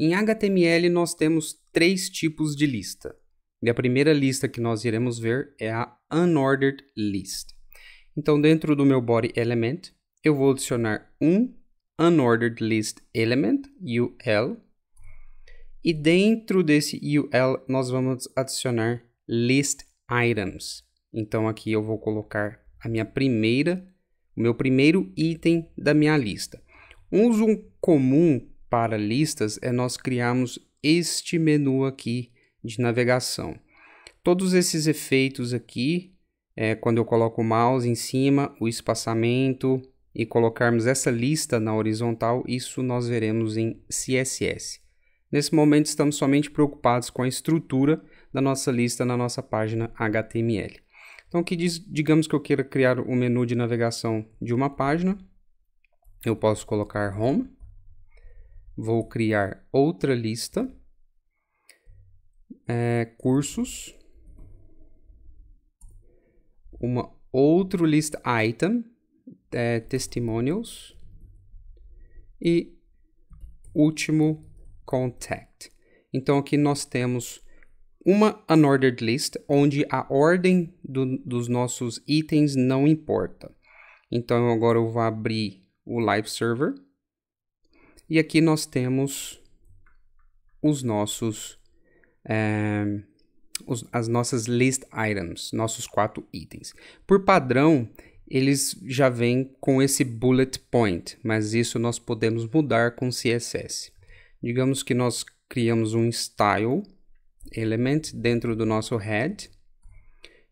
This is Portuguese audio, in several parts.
Em HTML, nós temos três tipos de lista. E a primeira lista que nós iremos ver é a unordered list. Então, dentro do meu body element, eu vou adicionar um unordered list element, UL, e dentro desse UL nós vamos adicionar list items. Então aqui eu vou colocar a minha primeira, o meu primeiro item da minha lista. Um uso comum para listas é nós criarmos este menu aqui de navegação. Todos esses efeitos aqui, é, quando eu coloco o mouse em cima, o espaçamento e colocarmos essa lista na horizontal, isso nós veremos em CSS. Nesse momento estamos somente preocupados com a estrutura da nossa lista na nossa página HTML. Então, que diz, digamos que eu queira criar o um menu de navegação de uma página, eu posso colocar Home, Vou criar outra lista. É, cursos. Uma outra lista item. É, testimonials. E último contact. Então aqui nós temos uma unordered list onde a ordem do, dos nossos itens não importa. Então agora eu vou abrir o live server e aqui nós temos os nossos, é, os, as nossas list items, nossos quatro itens. Por padrão, eles já vêm com esse bullet point, mas isso nós podemos mudar com CSS. Digamos que nós criamos um style element dentro do nosso head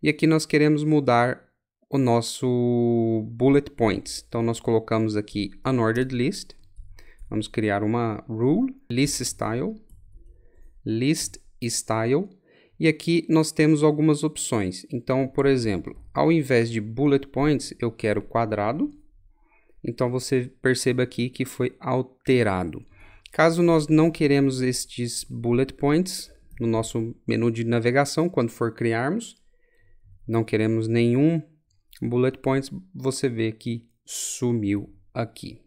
e aqui nós queremos mudar o nosso bullet points. Então nós colocamos aqui unordered list Vamos criar uma rule, list style, list style, e aqui nós temos algumas opções. Então, por exemplo, ao invés de bullet points, eu quero quadrado. Então, você perceba aqui que foi alterado. Caso nós não queremos estes bullet points no nosso menu de navegação, quando for criarmos, não queremos nenhum bullet points, você vê que sumiu aqui.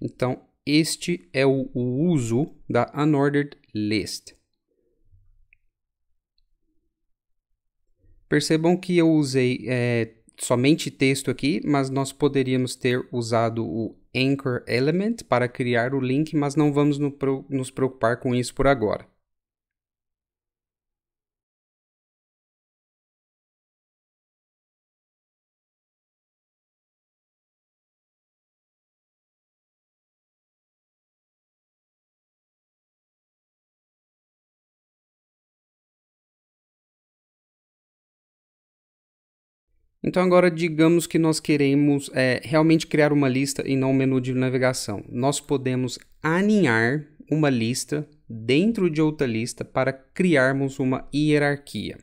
Então, este é o, o uso da unordered list. Percebam que eu usei é, somente texto aqui, mas nós poderíamos ter usado o anchor element para criar o link, mas não vamos no, nos preocupar com isso por agora. Então agora digamos que nós queremos é, realmente criar uma lista e não um menu de navegação. Nós podemos aninhar uma lista dentro de outra lista para criarmos uma hierarquia.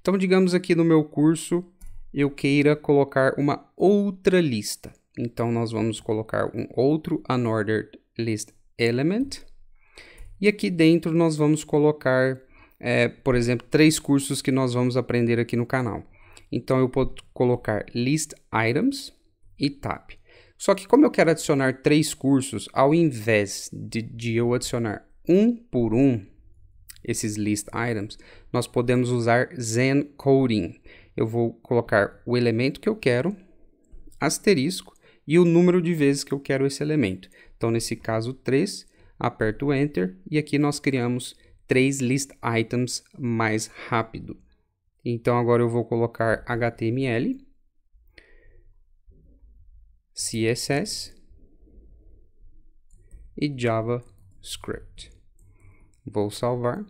Então digamos aqui no meu curso eu queira colocar uma outra lista. Então nós vamos colocar um outro unordered list element. E aqui dentro nós vamos colocar, é, por exemplo, três cursos que nós vamos aprender aqui no canal. Então eu posso colocar list items e tab. Só que como eu quero adicionar três cursos, ao invés de, de eu adicionar um por um esses list items, nós podemos usar Zen Coding. Eu vou colocar o elemento que eu quero, asterisco, e o número de vezes que eu quero esse elemento. Então, nesse caso, 3, aperto Enter, e aqui nós criamos três list items mais rápido. Então agora eu vou colocar HTML, CSS e JavaScript. Vou salvar.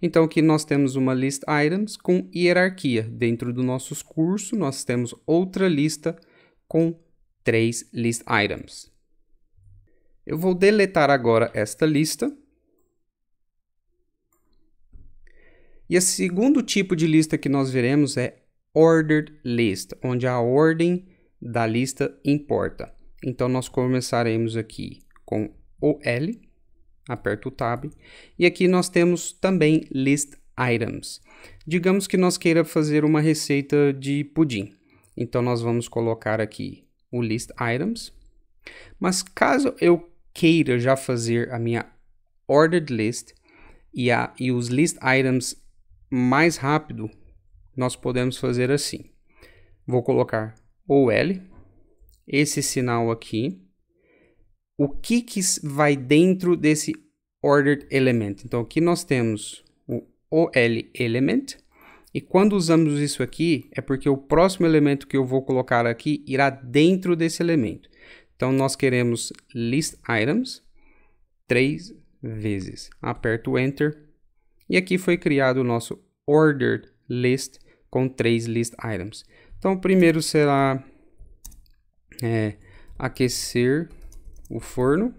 Então aqui nós temos uma list items com hierarquia. Dentro do nosso curso nós temos outra lista com três list items. Eu vou deletar agora esta lista E o segundo tipo de lista que nós veremos é ordered list, onde a ordem da lista importa. Então nós começaremos aqui com OL, aperto o tab, e aqui nós temos também list items. Digamos que nós queira fazer uma receita de pudim. Então nós vamos colocar aqui o list items. Mas caso eu queira já fazer a minha ordered list e, a, e os list items mais rápido, nós podemos fazer assim. Vou colocar o L, esse sinal aqui, o que, que vai dentro desse ordered element. Então, aqui nós temos o OL element, e quando usamos isso aqui, é porque o próximo elemento que eu vou colocar aqui irá dentro desse elemento. Então, nós queremos list items três vezes. Aperto Enter e aqui foi criado o nosso ordered list com três list items. Então, primeiro será é, aquecer o forno.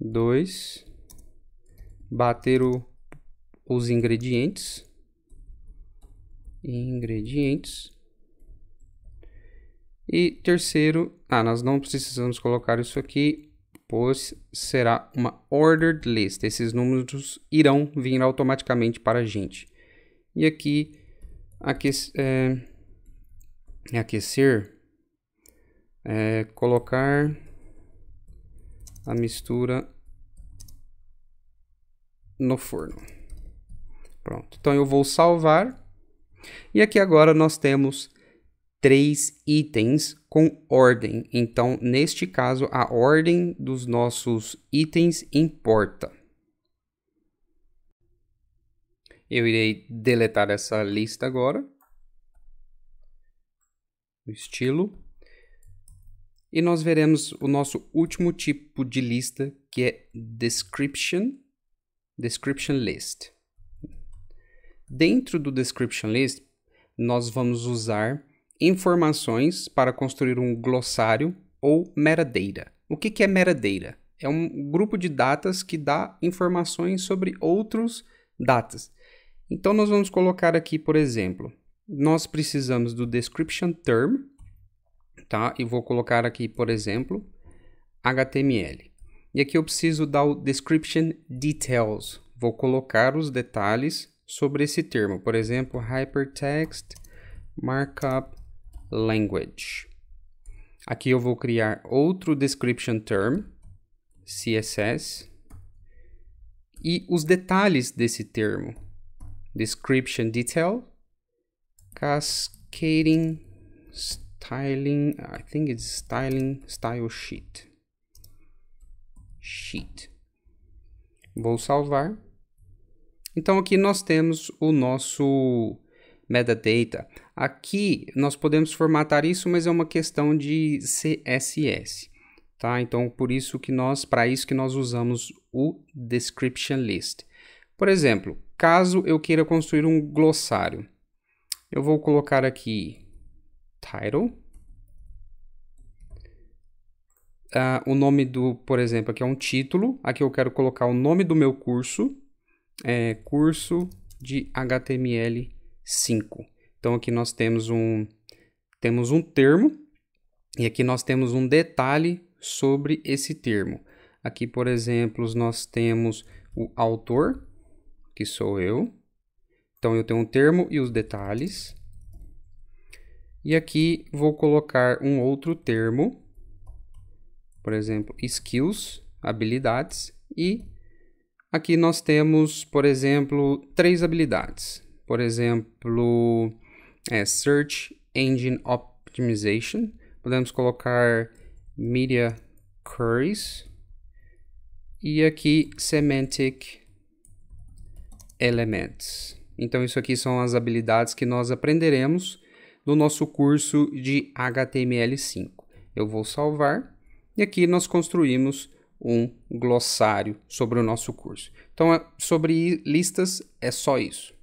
dois Bater o, os ingredientes. Ingredientes. E terceiro, ah, nós não precisamos colocar isso aqui, pois será uma ordered list. Esses números irão vir automaticamente para a gente. E aqui, aquecer, é, é, aquecer é, colocar a mistura no forno. Pronto, então eu vou salvar. E aqui agora nós temos três itens com ordem. Então, neste caso, a ordem dos nossos itens importa. Eu irei deletar essa lista agora. O estilo. E nós veremos o nosso último tipo de lista, que é description, description list. Dentro do description list, nós vamos usar informações para construir um glossário ou metadata. O que, é metadata? É um grupo de datas que dá informações sobre outros datas. Então, nós vamos colocar aqui, por exemplo, nós precisamos do description term, tá? E vou colocar aqui, por exemplo, HTML. E aqui eu preciso dar o description details. Vou colocar os detalhes sobre esse termo. Por exemplo, hypertext markup language. Aqui eu vou criar outro description term, CSS, e os detalhes desse termo. Description detail, cascading styling, I think it's styling style sheet. Sheet. Vou salvar. Então aqui nós temos o nosso metadata. Aqui nós podemos formatar isso, mas é uma questão de CSS, tá? Então por isso que nós, para isso que nós usamos o description list. Por exemplo, caso eu queira construir um glossário, eu vou colocar aqui title Uh, o nome do, por exemplo, aqui é um título. Aqui eu quero colocar o nome do meu curso. É, curso de HTML 5. Então aqui nós temos um temos um termo e aqui nós temos um detalhe sobre esse termo. Aqui, por exemplo, nós temos o autor, que sou eu. Então eu tenho um termo e os detalhes. E aqui vou colocar um outro termo, por exemplo, skills, habilidades, e aqui nós temos, por exemplo, três habilidades por exemplo, é, Search Engine Optimization. Podemos colocar Media Queries. E aqui Semantic Elements. Então, isso aqui são as habilidades que nós aprenderemos no nosso curso de HTML5. Eu vou salvar e aqui nós construímos um glossário sobre o nosso curso. Então, é, sobre listas é só isso.